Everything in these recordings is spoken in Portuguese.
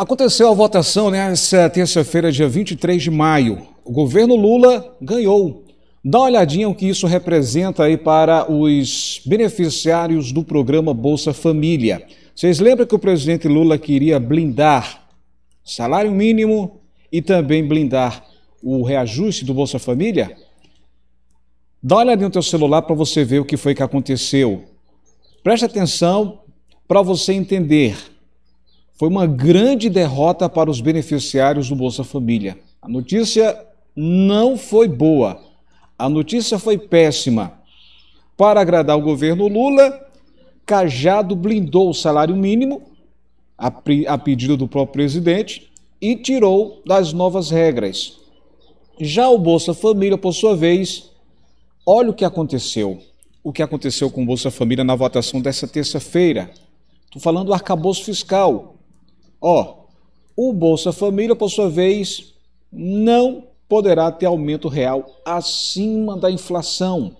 Aconteceu a votação né, nessa terça-feira, dia 23 de maio. O governo Lula ganhou. Dá uma olhadinha o que isso representa aí para os beneficiários do programa Bolsa Família. Vocês lembram que o presidente Lula queria blindar salário mínimo e também blindar o reajuste do Bolsa Família? Dá uma olhadinha no teu celular para você ver o que foi que aconteceu. Preste atenção para você entender foi uma grande derrota para os beneficiários do Bolsa Família. A notícia não foi boa. A notícia foi péssima. Para agradar o governo Lula, Cajado blindou o salário mínimo, a, a pedido do próprio presidente, e tirou das novas regras. Já o Bolsa Família, por sua vez, olha o que aconteceu. O que aconteceu com o Bolsa Família na votação dessa terça-feira. Estou falando do arcabouço fiscal. Ó, o Bolsa Família, por sua vez, não poderá ter aumento real acima da inflação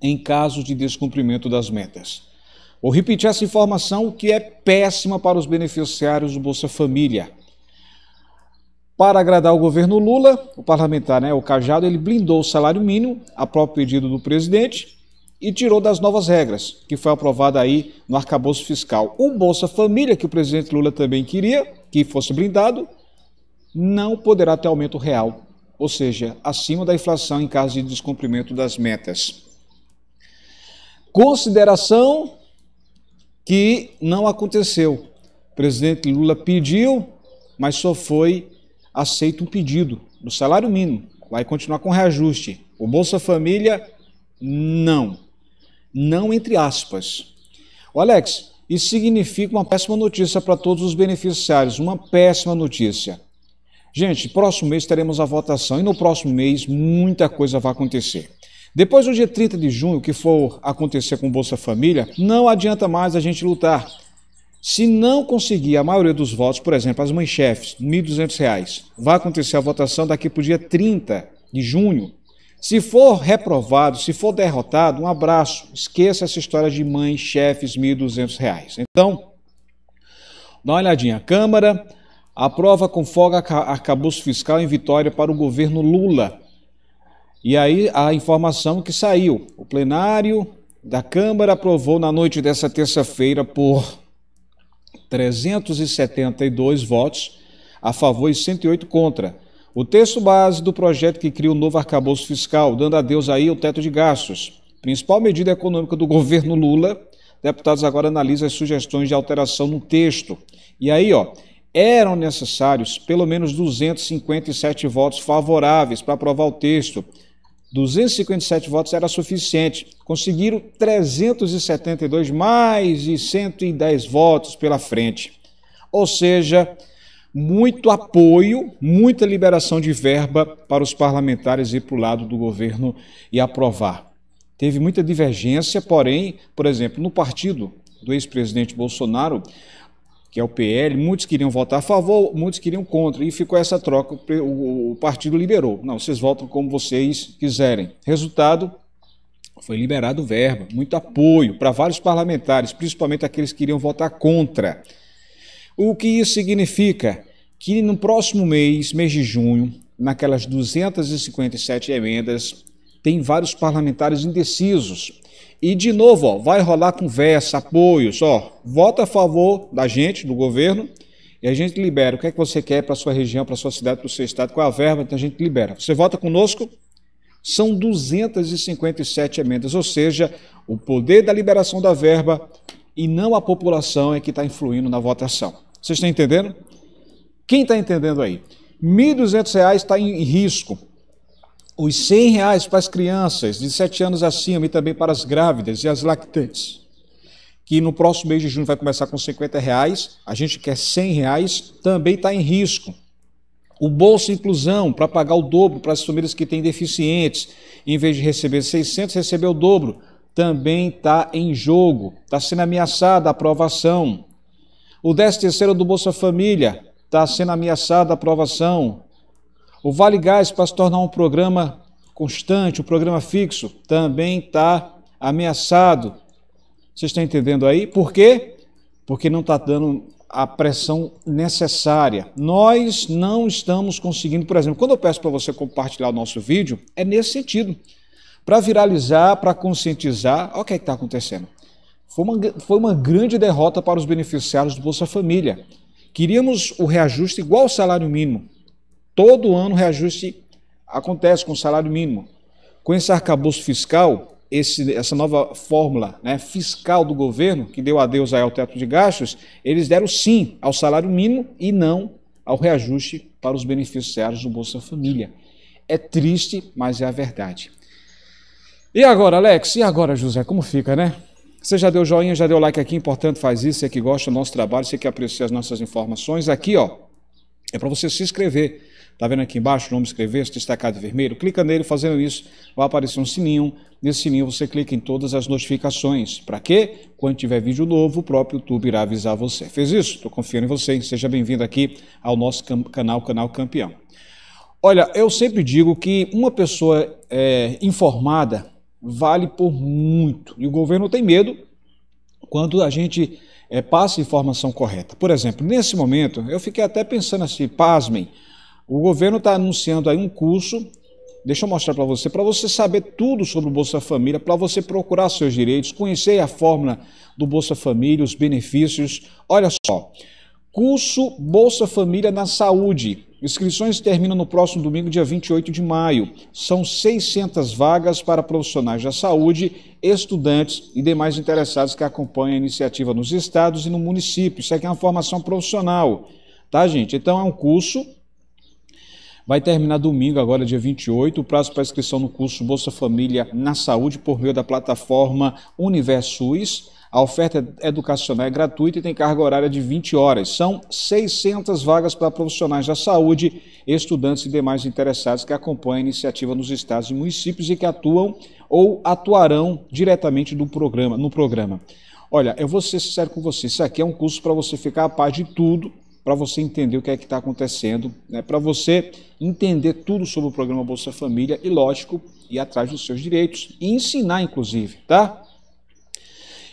em caso de descumprimento das metas. Vou repetir essa informação que é péssima para os beneficiários do Bolsa Família. Para agradar o governo Lula, o parlamentar, né, o Cajado, ele blindou o salário mínimo a próprio pedido do presidente e tirou das novas regras, que foi aprovada aí no arcabouço fiscal. O Bolsa Família, que o presidente Lula também queria que fosse blindado, não poderá ter aumento real, ou seja, acima da inflação em caso de descumprimento das metas. Consideração que não aconteceu. O presidente Lula pediu, mas só foi aceito um pedido do salário mínimo. Vai continuar com reajuste. O Bolsa Família, não não entre aspas. O Alex, isso significa uma péssima notícia para todos os beneficiários, uma péssima notícia. Gente, próximo mês teremos a votação e no próximo mês muita coisa vai acontecer. Depois do dia 30 de junho, que for acontecer com Bolsa Família, não adianta mais a gente lutar. Se não conseguir a maioria dos votos, por exemplo, as mães chefes, R$ 1.200, vai acontecer a votação daqui para o dia 30 de junho, se for reprovado, se for derrotado, um abraço. Esqueça essa história de mãe, chefes, R$ 1.200. Então, dá uma olhadinha. Câmara aprova com folga arcabouço fiscal em vitória para o governo Lula. E aí a informação que saiu. O plenário da Câmara aprovou na noite dessa terça-feira por 372 votos a favor e 108 contra o texto base do projeto que cria o novo arcabouço fiscal, dando adeus aí ao teto de gastos. Principal medida econômica do governo Lula. Deputados agora analisam as sugestões de alteração no texto. E aí, ó, eram necessários pelo menos 257 votos favoráveis para aprovar o texto. 257 votos era suficiente. Conseguiram 372, mais de 110 votos pela frente. Ou seja, muito apoio, muita liberação de verba para os parlamentares ir para o lado do governo e aprovar. Teve muita divergência, porém, por exemplo, no partido do ex-presidente Bolsonaro, que é o PL, muitos queriam votar a favor, muitos queriam contra, e ficou essa troca, o, partido liberou. Não, vocês votam como vocês quiserem. Resultado, foi liberado verba, muito apoio para vários parlamentares, principalmente aqueles que queriam votar contra. O que isso significa? Que no próximo mês, mês de junho, naquelas 257 emendas, tem vários parlamentares indecisos. E de novo, ó, vai rolar conversa, apoios, ó, vota a favor da gente, do governo, e a gente libera o que é que você quer para sua região, para sua cidade, para o seu estado, qual é a verba, então a gente libera. Você vota conosco? São 257 emendas, ou seja, o poder da liberação da verba e não a população é que está influindo na votação. Vocês estão entendendo? Quem está entendendo aí? R$ 1.200 está em risco. Os R$ reais para as crianças de 7 anos acima e também para as grávidas e as lactantes, que no próximo mês de junho vai começar com R$ reais, a gente quer R$ reais, também está em risco. O Bolsa Inclusão, para pagar o dobro para as famílias que têm deficientes, em vez de receber 600, receber o dobro, também está em jogo, está sendo ameaçada a aprovação. O décimo terceiro do Bolsa Família está sendo ameaçado a aprovação. O Vale Gás, para se tornar um programa constante, um programa fixo, também está ameaçado. Vocês estão entendendo aí? Por quê? Porque não está dando a pressão necessária. Nós não estamos conseguindo, por exemplo, quando eu peço para você compartilhar o nosso vídeo, é nesse sentido. Para viralizar, para conscientizar, olha o que é está acontecendo. Foi uma, foi uma grande derrota para os beneficiários do Bolsa Família. Queríamos o reajuste igual ao salário mínimo. Todo ano o reajuste acontece com o salário mínimo. Com esse arcabouço fiscal, esse, essa nova fórmula né, fiscal do governo, que deu adeus aí ao teto de gastos, eles deram sim ao salário mínimo e não ao reajuste para os beneficiários do Bolsa Família. É triste, mas é a verdade. E agora, Alex? E agora, José? Como fica, né? Você já deu joinha, já deu like aqui, importante faz isso, você que gosta do nosso trabalho, você que aprecia as nossas informações. Aqui, ó, é para você se inscrever. Tá vendo aqui embaixo o nome inscrever-se, destacado vermelho? Clica nele, fazendo isso, vai aparecer um sininho. Nesse sininho você clica em todas as notificações. Para quê? Quando tiver vídeo novo, o próprio YouTube irá avisar você. Fez isso? Estou confiando em você. Seja bem-vindo aqui ao nosso canal, Canal Campeão. Olha, eu sempre digo que uma pessoa é, informada, vale por muito. E o governo tem medo quando a gente é, passa informação correta. Por exemplo, nesse momento, eu fiquei até pensando assim, pasmem, o governo está anunciando aí um curso, deixa eu mostrar para você, para você saber tudo sobre o Bolsa Família, para você procurar seus direitos, conhecer a fórmula do Bolsa Família, os benefícios. Olha só, curso Bolsa Família na Saúde. Inscrições terminam no próximo domingo, dia 28 de maio. São 600 vagas para profissionais da saúde, estudantes e demais interessados que acompanham a iniciativa nos estados e no município. Isso aqui é uma formação profissional, tá, gente? Então é um curso. Vai terminar domingo, agora dia 28, o prazo para inscrição no curso Bolsa Família na Saúde por meio da plataforma UniverSUS. A oferta educacional é gratuita e tem carga horária de 20 horas. São 600 vagas para profissionais da saúde, estudantes e demais interessados que acompanham a iniciativa nos estados e municípios e que atuam ou atuarão diretamente no programa, no programa. Olha, eu vou ser sincero com você, isso aqui é um curso para você ficar a par de tudo, para você entender o que é que está acontecendo, né? para você entender tudo sobre o programa Bolsa Família e, lógico, ir atrás dos seus direitos e ensinar, inclusive, tá?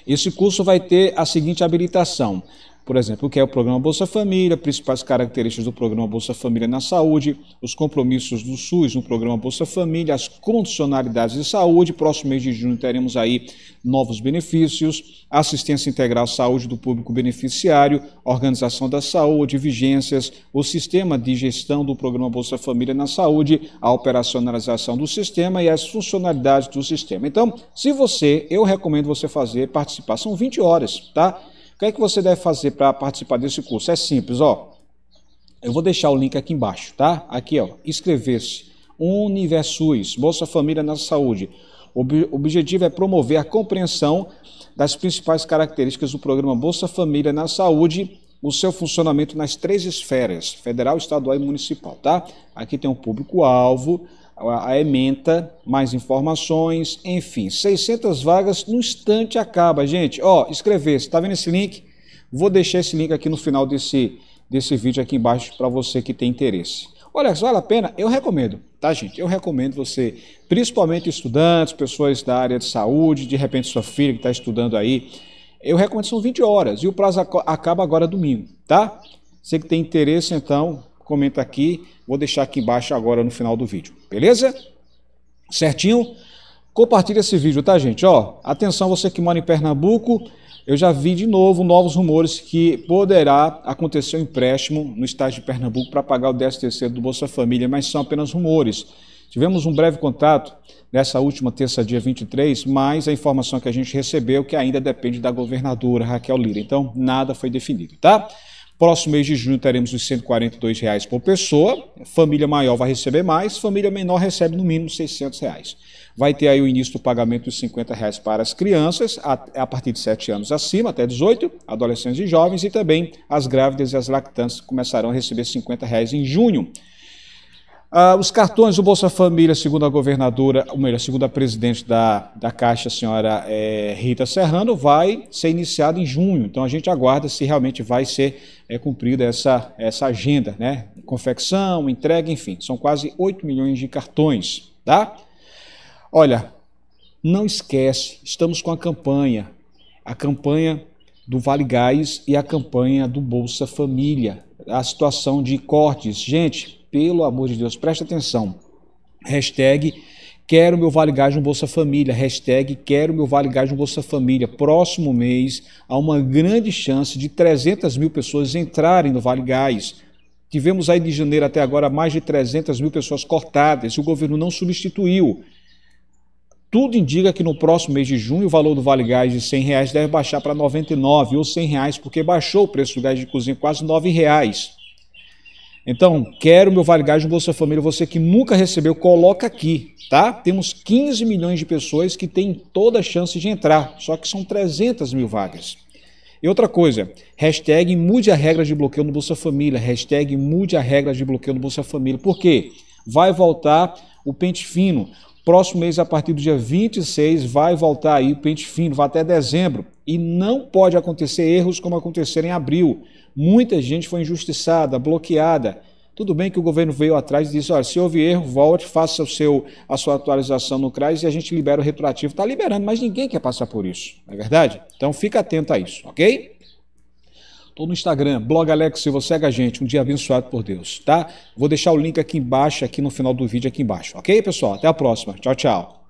Esse curso vai ter a seguinte habilitação: por exemplo, o que é o programa Bolsa Família, principais características do programa Bolsa Família na saúde, os compromissos do SUS no programa Bolsa Família, as condicionalidades de saúde. Próximo mês de junho teremos aí novos benefícios, assistência integral à saúde do público beneficiário, organização da saúde, vigências, o sistema de gestão do programa Bolsa Família na saúde, a operacionalização do sistema e as funcionalidades do sistema. Então, se você, eu recomendo você fazer, participar. São 20 horas, tá? que é que você deve fazer para participar desse curso? É simples, ó. Eu vou deixar o link aqui embaixo, tá? Aqui, ó, inscrever-se. Universus, Bolsa Família na Saúde. O objetivo é promover a compreensão das principais características do programa Bolsa Família na Saúde, o seu funcionamento nas três esferas, federal, estadual e municipal, tá? Aqui tem um público-alvo, a ementa, mais informações, enfim, 600 vagas no instante acaba, gente. Ó, inscrever-se, tá vendo esse link? Vou deixar esse link aqui no final desse, desse vídeo aqui embaixo para você que tem interesse. Olha, vale a pena, eu recomendo, tá, gente? Eu recomendo você, principalmente estudantes, pessoas da área de saúde, de repente sua filha que está estudando aí. Eu recomendo, são 20 horas e o prazo acaba agora domingo, tá? Você que tem interesse, então, comenta aqui, vou deixar aqui embaixo agora no final do vídeo, beleza? Certinho? Compartilha esse vídeo, tá, gente? Ó, atenção você que mora em Pernambuco, eu já vi de novo novos rumores que poderá acontecer um empréstimo no estágio de Pernambuco para pagar o 13 terceiro do Bolsa Família, mas são apenas rumores. Tivemos um breve contato nessa última terça, dia 23, mas a informação que a gente recebeu é que ainda depende da governadora Raquel Lira. Então, nada foi definido, tá? Próximo mês de junho teremos os R$ 142 reais por pessoa. Família maior vai receber mais, família menor recebe no mínimo R$ 600. Reais. Vai ter aí o início do pagamento dos R$ 50 reais para as crianças, a, a, partir de 7 anos acima, até 18, adolescentes e jovens, e também as grávidas e as lactantes começarão a receber R$ 50 reais em junho. Ah, os cartões do Bolsa Família, segundo a governadora, ou melhor, segundo a presidente da, da Caixa, a senhora é, Rita Serrano, vai ser iniciado em junho. Então a gente aguarda se realmente vai ser é, cumprida essa, essa agenda, né? Confecção, entrega, enfim. São quase 8 milhões de cartões, tá? Olha, não esquece, estamos com a campanha. A campanha do Vale Gás e a campanha do Bolsa Família. A situação de cortes. Gente, pelo amor de Deus, preste atenção. Hashtag quero meu Vale Gás no Bolsa Família, hashtag quero meu Vale Gás no Bolsa Família. Próximo mês há uma grande chance de 300 mil pessoas entrarem no Vale Gás. Tivemos aí de janeiro até agora mais de 300 mil pessoas cortadas e o governo não substituiu. Tudo indica que no próximo mês de junho o valor do Vale Gás de 100 reais deve baixar para 99 ou 100 reais, porque baixou o preço do gás de cozinha quase R$ reais. Então, quero meu Vale Gás do Bolsa Família, você que nunca recebeu, coloca aqui, tá? Temos 15 milhões de pessoas que têm toda a chance de entrar, só que são 300 mil vagas. E outra coisa, hashtag mude a regra de bloqueio no Bolsa Família, hashtag mude a regra de bloqueio no Bolsa Família. Por quê? Vai voltar o pente fino. Próximo mês, a partir do dia 26, vai voltar aí o pente fino, vai até dezembro. E não pode acontecer erros como aconteceram em abril. Muita gente foi injustiçada, bloqueada. Tudo bem que o governo veio atrás e disse: olha, se houve erro, volte, faça o seu, a sua atualização no CRAS e a gente libera o retroativo. Está liberando, mas ninguém quer passar por isso, não é verdade? Então fica atento a isso, ok? Estou no Instagram, blog Alex Silva, segue a gente, um dia abençoado por Deus, tá? Vou deixar o link aqui embaixo, aqui no final do vídeo, aqui embaixo, ok, pessoal? Até a próxima, tchau, tchau.